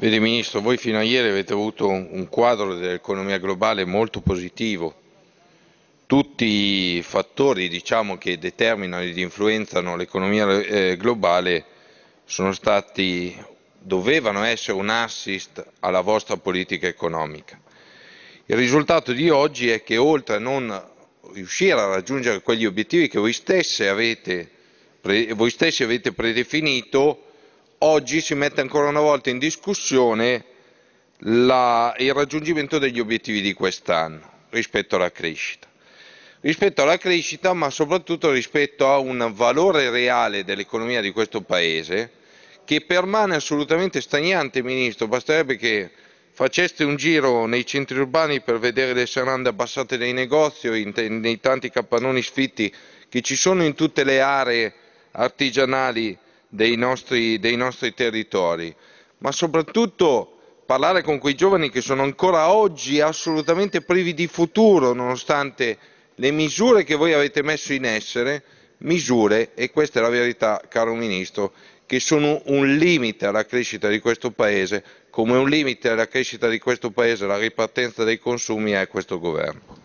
Vede Ministro, voi fino a ieri avete avuto un quadro dell'economia globale molto positivo. Tutti i fattori diciamo, che determinano ed influenzano l'economia eh, globale stati, dovevano essere un assist alla vostra politica economica. Il risultato di oggi è che oltre a non riuscire a raggiungere quegli obiettivi che voi avete, voi stessi avete predefinito, oggi si mette ancora una volta in discussione la, il raggiungimento degli obiettivi di quest'anno rispetto alla crescita. Rispetto alla crescita, ma soprattutto rispetto a un valore reale dell'economia di questo Paese che permane assolutamente stagnante, Ministro. Basterebbe che faceste un giro nei centri urbani per vedere le serrande abbassate dei negozi o nei tanti capannoni sfitti che ci sono in tutte le aree artigianali dei nostri, dei nostri territori, ma soprattutto parlare con quei giovani che sono ancora oggi assolutamente privi di futuro nonostante le misure che voi avete messo in essere, misure, e questa è la verità, caro Ministro, che sono un limite alla crescita di questo Paese, come un limite alla crescita di questo Paese la ripartenza dei consumi è questo Governo.